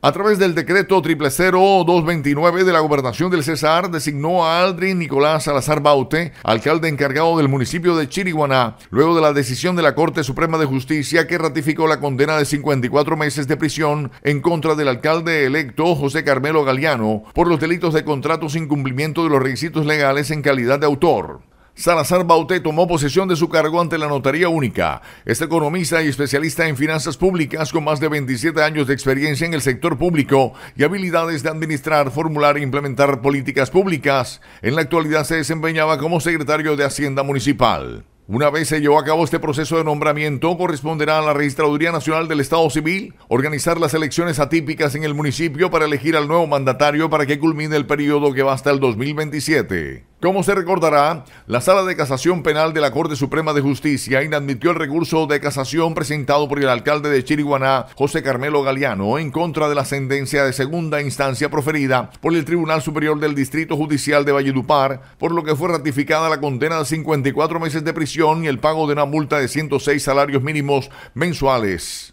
A través del decreto 000229 de la Gobernación del Cesar, designó a Aldrin Nicolás Salazar Baute, alcalde encargado del municipio de Chiriguaná, luego de la decisión de la Corte Suprema de Justicia que ratificó la condena de 54 meses de prisión en contra del alcalde electo José Carmelo Galeano por los delitos de contratos e cumplimiento de los requisitos legales en calidad de autor. Salazar Bauté tomó posesión de su cargo ante la Notaría Única. Este economista y especialista en finanzas públicas con más de 27 años de experiencia en el sector público y habilidades de administrar, formular e implementar políticas públicas, en la actualidad se desempeñaba como secretario de Hacienda Municipal. Una vez se llevó a cabo este proceso de nombramiento, corresponderá a la Registraduría Nacional del Estado Civil organizar las elecciones atípicas en el municipio para elegir al nuevo mandatario para que culmine el periodo que va hasta el 2027. Como se recordará, la Sala de Casación Penal de la Corte Suprema de Justicia inadmitió el recurso de casación presentado por el alcalde de Chiriguaná, José Carmelo Galeano, en contra de la sentencia de segunda instancia proferida por el Tribunal Superior del Distrito Judicial de Valledupar, por lo que fue ratificada la condena de 54 meses de prisión y el pago de una multa de 106 salarios mínimos mensuales.